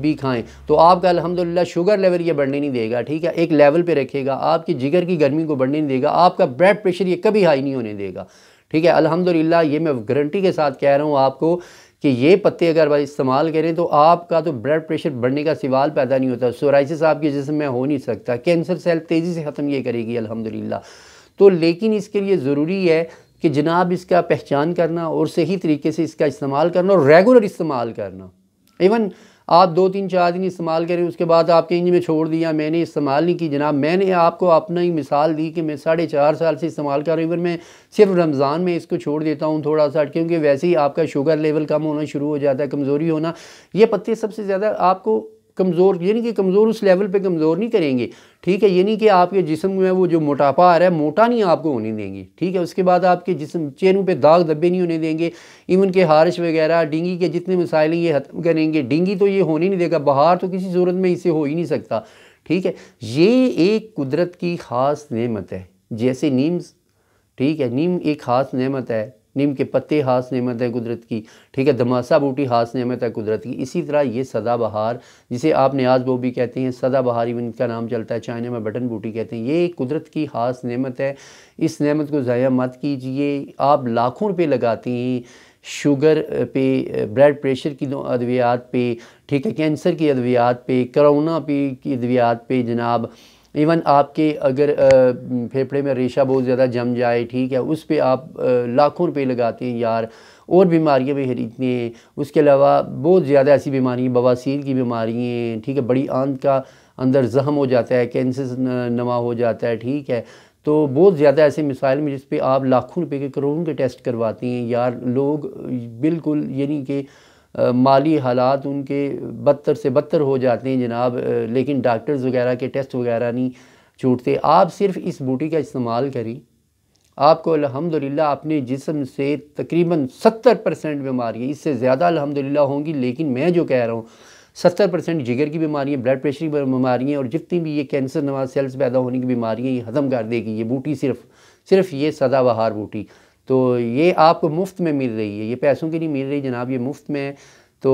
भी खाएं तो आपका अलहमदिल्ला शुगर लेवल ये बढ़ने नहीं देगा ठीक है एक लेवल पे रखेगा आपकी जिगर की गर्मी को बढ़ने नहीं देगा आपका ब्लड प्रेशर ये कभी हाई नहीं होने देगा ठीक है अलहमदिल्ला ये मैं गारंटी के साथ कह रहा हूँ आपको कि ये पत्ते अगर भाई इस्तेमाल करें तो आपका तो ब्लड प्रेशर बढ़ने का सवाल पैदा नहीं होता सोराइसिस आपके जिसम में हो नहीं सकता कैंसर सेल तेज़ी से ख़त्म ये करेगी अलहमदिल्ला तो लेकिन इसके लिए ज़रूरी है कि जनाब इसका पहचान करना और सही तरीके से इसका इस्तेमाल करना और रेगुलर इस्तेमाल करना इवन आप दो तीन चार दिन इस्तेमाल करें उसके बाद आपके इंज में छोड़ दिया मैंने इस्तेमाल नहीं की जनाब मैंने आपको अपना ही मिसाल दी कि मैं साढ़े चार साल से इस्तेमाल कर रही हूँ मैं सिर्फ रमज़ान में इसको छोड़ देता हूँ थोड़ा सा क्योंकि वैसे ही आपका शुगर लेवल कम होना शुरू हो जाता है कमज़ोरी होना ये पत्ते सबसे ज़्यादा आपको कमज़ोर यानी कि कमज़ोर उस लेवल पे कमज़ोर नहीं करेंगे ठीक है ये नहीं कि आपके जिसम में वो जो मोटापा आ रहा है मोटा नहीं आपको होने देंगे ठीक है उसके बाद आपके जिसम चेहरों पे दाग धब्बे नहीं होने देंगे इवन के हारिश वगैरह डेंगी के जितने मसाइल ये ख़त्म करेंगे डेंगी तो ये होने नहीं देगा बाहर तो किसी सूरत में इसे हो ही नहीं सकता ठीक है ये एक कुदरत की ख़ास नमत है जैसे नीम ठीक है नीम एक ख़ास नमत है नीम के पत्ते हास नमत है कुदरत की ठीक है धमासा बूटी हास नमत है कुदरत की इसी तरह ये सदाबहार जिसे आप न्याज बो भी कहते हैं सदाबहार इवन का नाम चलता है चाइना में बटन बूटी कहते हैं ये कुदरत की हास नमत है इस नमत को ज़ाया मत कीजिए आप लाखों रुपये लगाते हैं शुगर पे ब्लड प्रेशर की अद्वियात पे ठीक है कैंसर की अद्वियात पे करोना पे की अद्वियात पे जनाब इवन आपके अगर फेफड़े में रेशा बहुत ज़्यादा जम जाए ठीक है उस पर आप लाखों रुपये लगाते हैं यार और बीमारियाँ भी खरीदते हैं उसके अलावा बहुत ज़्यादा ऐसी बीमारियाँ बवासीर की बीमारियाँ ठीक है बड़ी आंत का अंदर जहम हो जाता है कैंसर नमा हो जाता है ठीक है तो बहुत ज़्यादा ऐसे मिसाइल में जिस पे आप लाखों रुपए के करोड़ों के टेस्ट करवाते हैं यार लोग बिल्कुल यानी कि माली हालात उनके बदतर से बदतर हो जाते हैं जनाब लेकिन डॉक्टर्स वगैरह के टेस्ट वगैरह नहीं छूटते आप सिर्फ इस बूटी का इस्तेमाल करें आपको अल्हम्दुलिल्लाह अपने जिसम से तकरीबन सत्तर परसेंट बीमारियाँ इससे ज़्यादा अल्हम्दुलिल्लाह होंगी लेकिन मैं जो कह रहा हूँ सत्तर परसेंट जिगर की बीमारियाँ ब्लड प्रेशर की बीमारियाँ और जितनी भी ये कैंसर नवाज सेल्स पैदा होने की बीमारियाँ ये ख़त्म कर देगी ये बूटी सिर्फ सिर्फ ये सदाबहार बूटी तो ये आपको मुफ्त में मिल रही है ये पैसों की नहीं मिल रही जनाब ये मुफ्त में है तो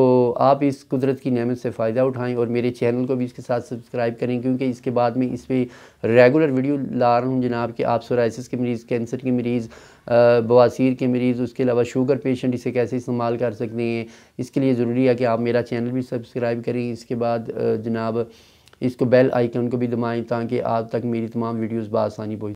आप इस कुदरत की नहमत से फ़ायदा उठाएं और मेरे चैनल को भी इसके साथ सब्सक्राइब करें क्योंकि इसके बाद में इस पर रेगुलर वीडियो ला रहा हूँ जनाब कि आप सोराइसिस के मरीज़ कैंसर के मरीज़ बवासीर के मरीज़ उसके अलावा शुगर पेशेंट इसे कैसे इस्तेमाल कर सकते हैं इसके लिए ज़रूरी है कि आप मेरा चैनल भी सब्सक्राइब करें इसके बाद जनाब इसको बेल आइकन को भी दबाएँ ताकि आप तक मेरी तमाम वीडियोज़ बसानी पहुँच